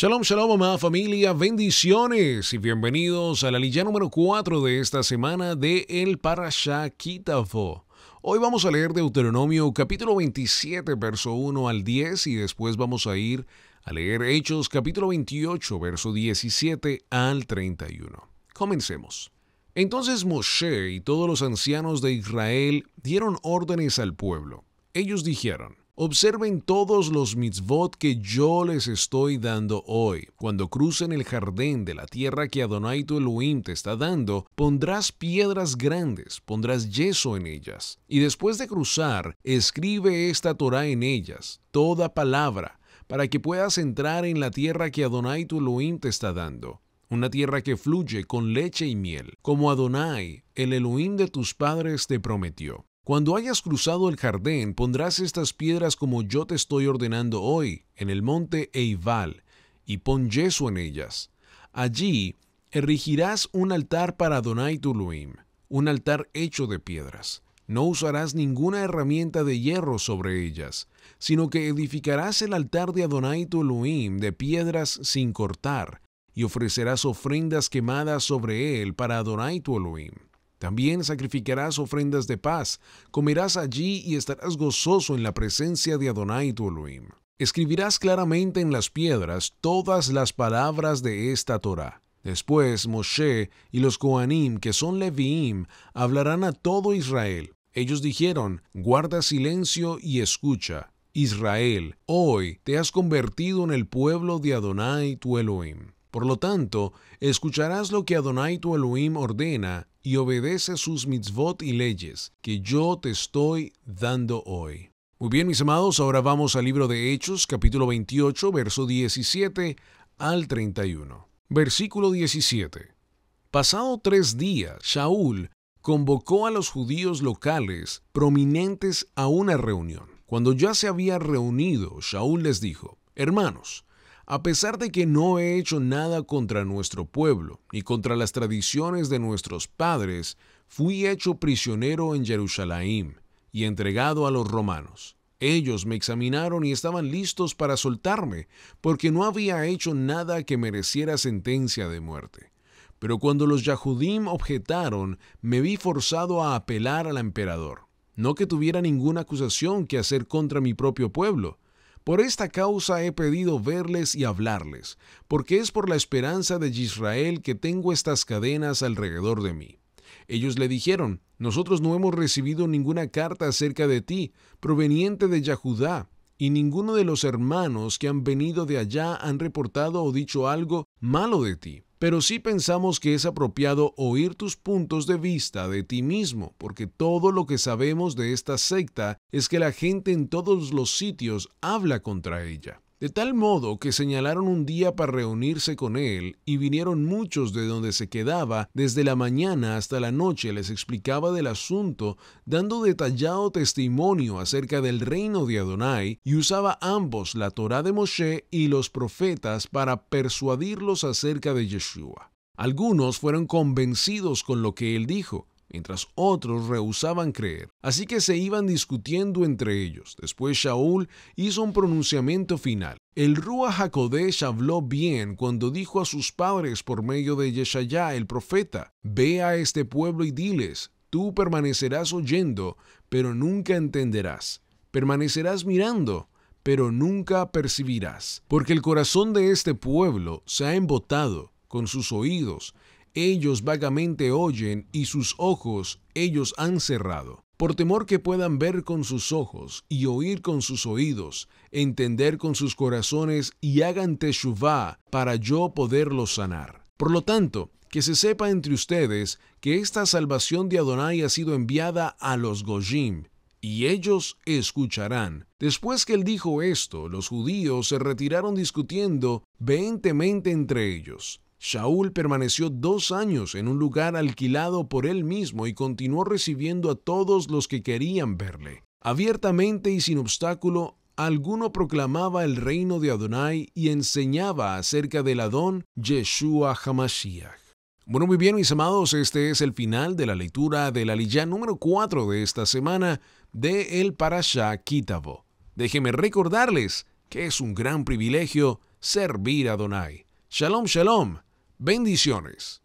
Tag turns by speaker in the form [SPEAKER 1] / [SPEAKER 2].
[SPEAKER 1] Shalom, shalom, amada familia, bendiciones y bienvenidos a la lilla número 4 de esta semana de El Parasha Kitafo. Hoy vamos a leer Deuteronomio capítulo 27, verso 1 al 10 y después vamos a ir a leer Hechos capítulo 28, verso 17 al 31. Comencemos. Entonces Moshe y todos los ancianos de Israel dieron órdenes al pueblo. Ellos dijeron, Observen todos los mitzvot que yo les estoy dando hoy. Cuando crucen el jardín de la tierra que Adonai tu Elohim te está dando, pondrás piedras grandes, pondrás yeso en ellas. Y después de cruzar, escribe esta Torah en ellas, toda palabra, para que puedas entrar en la tierra que Adonai tu Elohim te está dando una tierra que fluye con leche y miel, como Adonai, el Elohim de tus padres, te prometió. Cuando hayas cruzado el jardín, pondrás estas piedras como yo te estoy ordenando hoy, en el monte Eival, y pon yeso en ellas. Allí erigirás un altar para Adonai Tuluim, un altar hecho de piedras. No usarás ninguna herramienta de hierro sobre ellas, sino que edificarás el altar de Adonai Tuluim de piedras sin cortar, y ofrecerás ofrendas quemadas sobre él para Adonai Tuluim. También sacrificarás ofrendas de paz, comerás allí y estarás gozoso en la presencia de Adonai tu Elohim. Escribirás claramente en las piedras todas las palabras de esta Torah. Después Moshe y los Koanim, que son Leviim, hablarán a todo Israel. Ellos dijeron, guarda silencio y escucha. Israel, hoy te has convertido en el pueblo de Adonai tu Elohim. Por lo tanto, escucharás lo que Adonai tu Elohim ordena y obedece sus mitzvot y leyes que yo te estoy dando hoy. Muy bien, mis amados, ahora vamos al libro de Hechos, capítulo 28, verso 17 al 31. Versículo 17. Pasado tres días, Shaul convocó a los judíos locales prominentes a una reunión. Cuando ya se había reunido, Shaul les dijo, Hermanos, a pesar de que no he hecho nada contra nuestro pueblo, y contra las tradiciones de nuestros padres, fui hecho prisionero en Jerusalén y entregado a los romanos. Ellos me examinaron y estaban listos para soltarme, porque no había hecho nada que mereciera sentencia de muerte. Pero cuando los Yahudim objetaron, me vi forzado a apelar al emperador. No que tuviera ninguna acusación que hacer contra mi propio pueblo, por esta causa he pedido verles y hablarles, porque es por la esperanza de Israel que tengo estas cadenas alrededor de mí. Ellos le dijeron, nosotros no hemos recibido ninguna carta acerca de ti, proveniente de Yahudá, y ninguno de los hermanos que han venido de allá han reportado o dicho algo malo de ti pero sí pensamos que es apropiado oír tus puntos de vista de ti mismo, porque todo lo que sabemos de esta secta es que la gente en todos los sitios habla contra ella de tal modo que señalaron un día para reunirse con él, y vinieron muchos de donde se quedaba, desde la mañana hasta la noche les explicaba del asunto, dando detallado testimonio acerca del reino de Adonai, y usaba ambos la Torá de Moshe y los profetas para persuadirlos acerca de Yeshua. Algunos fueron convencidos con lo que él dijo, mientras otros rehusaban creer. Así que se iban discutiendo entre ellos. Después Shaul hizo un pronunciamiento final. El Rúa Jacodesh habló bien cuando dijo a sus padres por medio de Yeshayá el profeta, Ve a este pueblo y diles, tú permanecerás oyendo, pero nunca entenderás. Permanecerás mirando, pero nunca percibirás. Porque el corazón de este pueblo se ha embotado con sus oídos ellos vagamente oyen y sus ojos ellos han cerrado, por temor que puedan ver con sus ojos y oír con sus oídos, entender con sus corazones y hagan teshuvah para yo poderlos sanar. Por lo tanto, que se sepa entre ustedes que esta salvación de Adonai ha sido enviada a los gojim, y ellos escucharán. Después que él dijo esto, los judíos se retiraron discutiendo vehementemente entre ellos. Shaul permaneció dos años en un lugar alquilado por él mismo y continuó recibiendo a todos los que querían verle. Abiertamente y sin obstáculo, alguno proclamaba el reino de Adonai y enseñaba acerca del Adón Yeshua Hamashiach. Bueno, muy bien, mis amados, este es el final de la lectura de la número 4 de esta semana de El Parashá Kitabo. Déjenme recordarles que es un gran privilegio servir a Adonai. Shalom, shalom. Bendiciones.